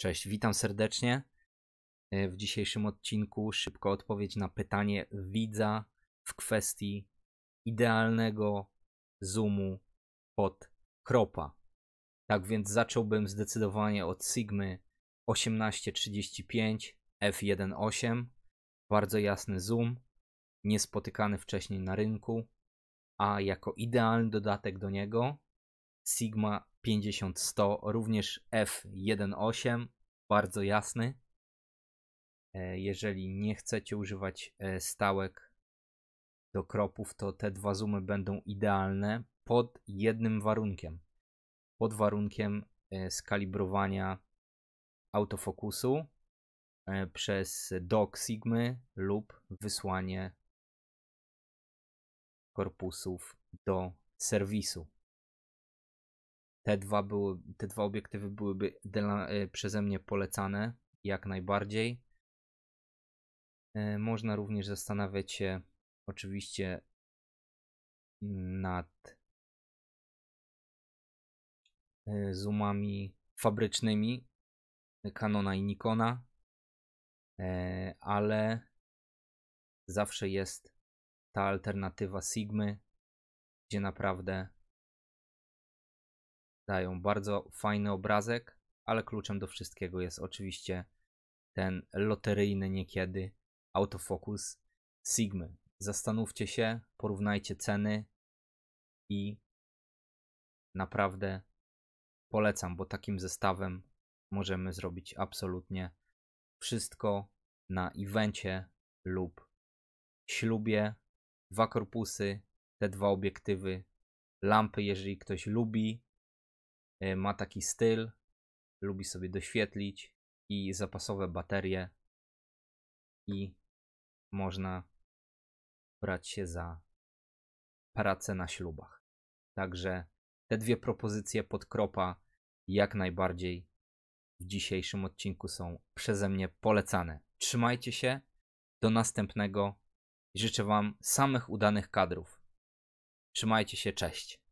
Cześć, witam serdecznie e, w dzisiejszym odcinku. Szybko odpowiedź na pytanie widza w kwestii idealnego zoomu pod kropa. Tak więc zacząłbym zdecydowanie od Sigmy 1835 f1.8. Bardzo jasny zoom, niespotykany wcześniej na rynku, a jako idealny dodatek do niego Sigma 50-100, również F1.8, bardzo jasny. E, jeżeli nie chcecie używać e, stałek do kropów, to te dwa zoomy będą idealne pod jednym warunkiem. Pod warunkiem e, skalibrowania autofokusu przez dog sigmy lub wysłanie korpusów do serwisu. Te dwa, były, te dwa obiektywy byłyby dla, e, przeze mnie polecane jak najbardziej. E, można również zastanawiać się oczywiście nad e, zoomami fabrycznymi Canona i Nikona, ale zawsze jest ta alternatywa Sigmy, gdzie naprawdę dają bardzo fajny obrazek, ale kluczem do wszystkiego jest oczywiście ten loteryjny niekiedy autofokus Sigmy. Zastanówcie się, porównajcie ceny i naprawdę polecam, bo takim zestawem możemy zrobić absolutnie wszystko na evencie lub ślubie. Dwa korpusy, te dwa obiektywy, lampy, jeżeli ktoś lubi Y, ma taki styl, lubi sobie doświetlić i zapasowe baterie i można brać się za pracę na ślubach. Także te dwie propozycje pod kropa jak najbardziej w dzisiejszym odcinku są przeze mnie polecane. Trzymajcie się, do następnego. Życzę Wam samych udanych kadrów. Trzymajcie się, cześć.